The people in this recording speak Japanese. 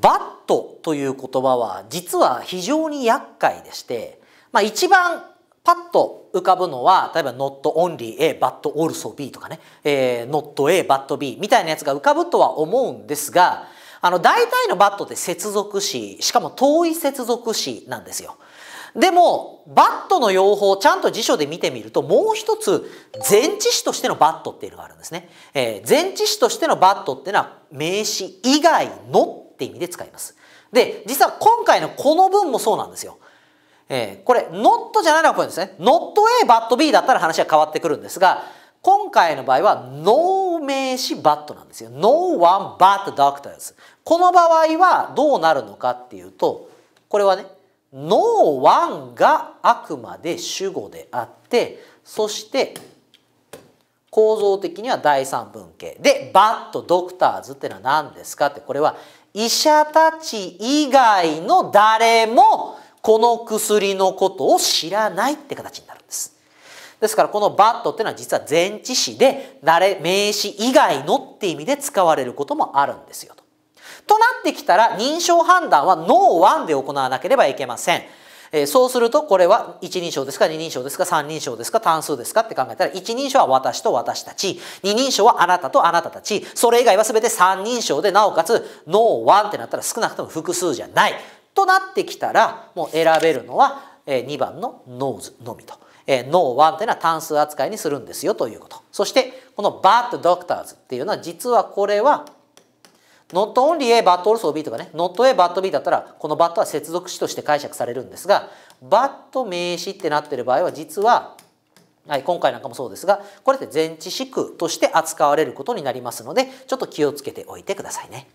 バットという言葉は実は非常に厄介でして、まあ、一番パッと浮かぶのは例えば not only a but also b とかね、えー、not a but b みたいなやつが浮かぶとは思うんですがあの大体のバットって接続詞しかも遠い接続詞なんですよ。でもバットの用法ちゃんと辞書で見てみるともう一つ前置詞としてのバットっていうのがあるんですね。えー、前置詞としてのバットっていうのは名詞以外のって意味で使います。で、実は今回のこの文もそうなんですよ。えー、これ、not じゃないのがポイントですね。not A, but B だったら話は変わってくるんですが、今回の場合は no 名詞 but なんですよ。no one but doctors。この場合はどうなるのかっていうと、これはね、no one があくまで主語であって、そして構造的には第三文系でバットドクターズってのは何ですかってこれは医者たち以外の誰もこの薬のことを知らないって形になるんです。ですからこのバットっていうのは実は前置詞で誰名詞以外のって意味で使われることもあるんですよと。となってきたら認証判断はノーワンで行わなければいけません。えー、そうするとこれは一人称ですか二人称ですか三人称ですか単数ですかって考えたら一人称は私と私たち二人称はあなたとあなたたちそれ以外は全て三人称でなおかつ n o ンってなったら少なくとも複数じゃないとなってきたらもう選べるのは2番のノ n o s のみと。えー、n o っていうのは単数扱いにするんですよということそしてこの Bad Doctors っていうのは実はこれは not only a but also b とかね not a but b だったらこの but は接続詞として解釈されるんですが but 名詞ってなってる場合は実ははい、今回なんかもそうですがこれって前置詞句として扱われることになりますのでちょっと気をつけておいてくださいね。